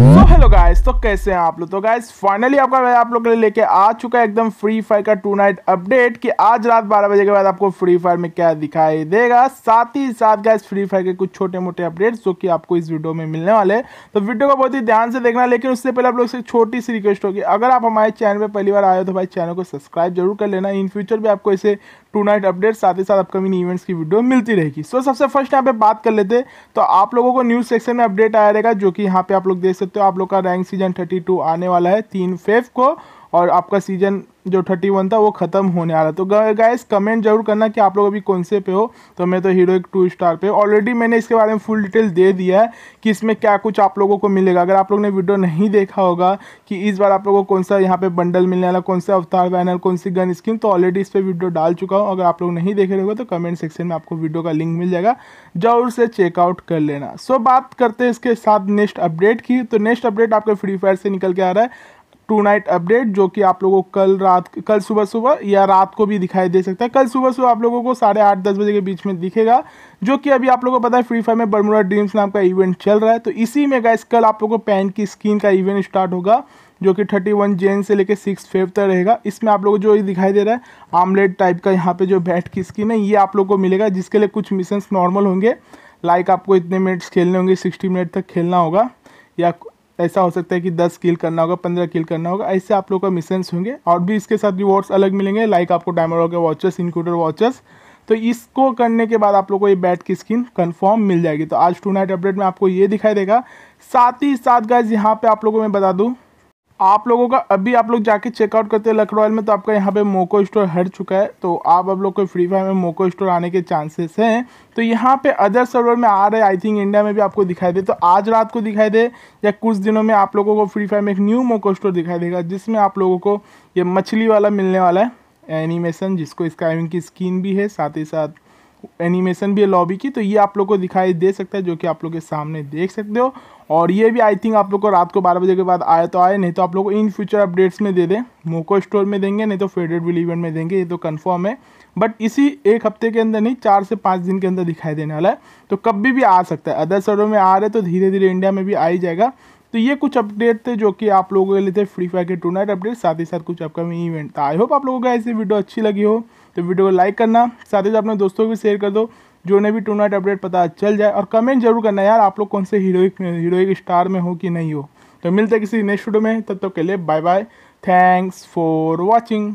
so hello guys तो कैसे हैं आप लोग तो गाइस फाइनली आपका मैं आप लोग के लिए लेके आ चुका है एकदम फ्री फायर का टू नाइट अपडेट कि आज रात 12 बजे के बाद आपको फ्री फायर में क्या दिखाई देगा साथ ही साथ गाइस फ्री फायर के कुछ छोटे मोटे अपडेट जो कि आपको इस वीडियो में मिलने वाले तो वीडियो को बहुत ही ध्यान से देखना लेकिन उससे पहले आप लोग से छोटी सी रिक्वेस्ट होगी अगर आप हमारे चैनल पर पहली बार आए तो भाई चैनल को सब्सक्राइब जरूर कर लेना इन फ्यूचर भी आपको इसे टू नाइट अपडेट साथ ही साथ अपकमिंग इवेंट्स की वीडियो मिलती रहेगी सो सबसे फर्स्ट यहाँ पे बात कर लेते तो आप लोगों को न्यूज़ सेक्शन में अपडेट आया रहेगा जो कि यहाँ पे आप लोग देख सकते सकते हो आप लोग का रैंक सीजन थर्टी टू आने वाला है तीन फेफ को और आपका सीजन जो थर्टी वन था वो ख़त्म होने आ रहा तो गाइस कमेंट जरूर करना कि आप लोग अभी कौन से पे हो तो मैं तो हीरोइक टू स्टार पे ऑलरेडी मैंने इसके बारे में फुल डिटेल दे दिया है कि इसमें क्या कुछ आप लोगों को मिलेगा अगर आप लोग ने वीडियो नहीं देखा होगा कि इस बार आप लोगों को कौन सा यहाँ पे बंडल मिलने वाला कौन सा अवतार बैनर कौन सी गन स्किन तो ऑलरेडी इस पर वीडियो डाल चुका हूँ अगर आप लोग नहीं देख रहे हो तो कमेंट सेक्शन में आपको वीडियो का लिंक मिल जाएगा जरूर से चेकआउट कर लेना सो बात करते हैं इसके साथ नेक्स्ट अपडेट की तो नेक्स्ट अपडेट आपके फ्री फायर से निकल के आ रहा है टू नाइट अपडेट जो कि आप लोगों को कल रात कल सुबह सुबह या रात को भी दिखाई दे सकता है कल सुबह सुबह आप लोगों को साढ़े आठ दस बजे के बीच में दिखेगा जो कि अभी आप लोगों को पता है फ्री फायर में बर्मुरा ड्रीम्स नाम का इवेंट चल रहा है तो इसी में गैस कल आप लोगों को पैन की स्किन का इवेंट स्टार्ट होगा जो कि थर्टी वन जेन से लेकर सिक्स फेफ तक रहेगा इसमें आप लोगों को जो ये दिखाई दे रहा है आमलेट टाइप का यहाँ पे जो बैट की स्किन है ये आप लोग को मिलेगा जिसके लिए कुछ मिशन नॉर्मल होंगे लाइक आपको इतने मिनट्स खेलने होंगे सिक्सटी मिनट तक खेलना होगा या ऐसा हो सकता है कि दस किल करना होगा पंद्रह किल करना होगा ऐसे आप लोग का मिशन होंगे और भी इसके साथ रिवॉर्ड्स अलग मिलेंगे लाइक आपको डायमंड के वॉचेस इंक्लूडर वॉचेस तो इसको करने के बाद आप लोग को ये बैट की स्किन कंफर्म मिल जाएगी तो आज टू नाइट अपडेट में आपको ये दिखाई देगा साथ ही साथ गाइज यहाँ पे आप लोगों को मैं बता दूँ आप लोगों का अभी आप लोग जाके चेकआउट करते हैं लखनऊ में तो आपका यहाँ पे मोको स्टोर हट चुका है तो आप अब लोग को फ्री फायर में मोको स्टोर आने के चांसेस हैं तो यहाँ पे अदर सर्वर में आ रहे आई थिंक इंडिया में भी आपको दिखाई दे तो आज रात को दिखाई दे या कुछ दिनों में आप लोगों को फ्री फायर में एक न्यू मोको स्टोर दिखाई देगा जिसमें आप लोगों को ये मछली वाला मिलने वाला है एनिमेशन जिसको स्काइविंग की स्किन भी है साथ ही साथ एनिमेशन भी है लॉबी की तो ये आप लोग को दिखाई दे सकता है जो कि आप लोग के सामने देख सकते हो और ये भी आई थिंक आप लोग को रात को बारह बजे के बाद आए तो आए नहीं तो आप लोग को इन फ्यूचर अपडेट्स में दे दें मोको स्टोर में देंगे नहीं तो फेडरेट विल इवेंट में देंगे ये तो कन्फर्म है बट इसी एक हफ्ते के अंदर नहीं चार से पाँच दिन के अंदर दिखाई देने वाला है तो कभी भी आ सकता है अदर शहरों में आ रहे तो धीरे धीरे इंडिया में भी आ ही जाएगा तो ये कुछ अपडेट थे जो कि आप लोगों के लिए थे फ्री फायर के टूर्नाइट अपडेट साथ ही साथ कुछ अपकमिंग इवेंट था आई होप आप लोगों को ऐसी वीडियो अच्छी लगी हो तो वीडियो को लाइक करना साथ ही साथ अपने दोस्तों को भी शेयर कर दो जो उन्हें भी टूर्नाइट अपडेट पता चल जाए और कमेंट जरूर करना यार आप लोग कौन से हीरोइक हीरोइक स्टार में हो कि नहीं हो तो मिलते किसी नेक्स्ट वीडियो में तब तक के लिए bye bye thanks for watching